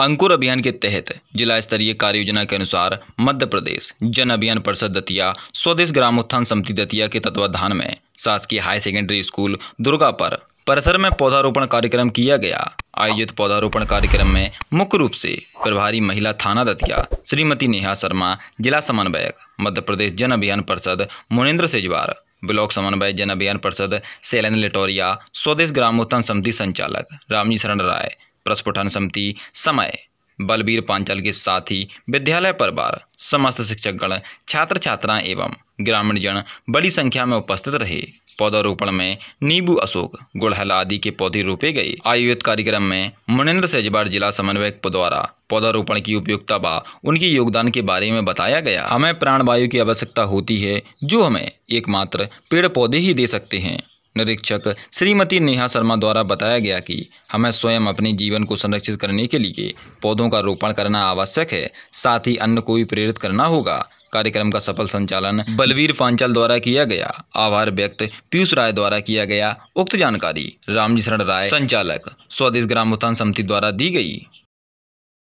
अंकुर अभियान के तहत जिला स्तरीय कार्य योजना के अनुसार मध्य प्रदेश जन अभियान परिषद दतिया स्वदेश ग्रामोत्थान समिति दतिया के तत्वाधान में शासकीय हाई सेकेंडरी स्कूल दुर्गा पर परिसर में पौधारोपण कार्यक्रम किया गया आयोजित पौधारोपण कार्यक्रम में मुख्य रूप से प्रभारी महिला थाना दतिया श्रीमती नेहा शर्मा जिला समन्वयक मध्य प्रदेश जन अभियान परिषद मुनेन्द्र सेजवार ब्लॉक समन्वय जन अभियान परिषद सेलन लेटोरिया स्वदेश ग्रामोत्थान समिति संचालक रामजी शरण राय प्रस्फुटन समिति समय बलबीर पांचल के साथ ही विद्यालय परिवार समस्त शिक्षकगण छात्र छात्राएं एवं ग्रामीण जन बड़ी संख्या में उपस्थित रहे पौधारोपण में नींबू अशोक गुड़हल आदि के पौधे रोपे गए आयोजित कार्यक्रम में मुनेन्द्र सेजवार जिला समन्वयक द्वारा पौधारोपण की उपयोगिता व उनके योगदान के बारे में बताया गया हमें प्राणवायु की आवश्यकता होती है जो हमें एकमात्र पेड़ पौधे ही दे सकते हैं निरीक्षक श्रीमती नेहा शर्मा द्वारा बताया गया कि हमें स्वयं अपने जीवन को संरक्षित करने के लिए पौधों का रोपण करना आवश्यक है साथ ही अन्य को भी प्रेरित करना होगा कार्यक्रम का सफल संचालन बलवीर पांचल द्वारा किया गया आभार व्यक्त पीयूष राय द्वारा किया गया उक्त जानकारी रामजी राय संचालक स्वदेश ग्राम उत्थान समिति द्वारा दी गई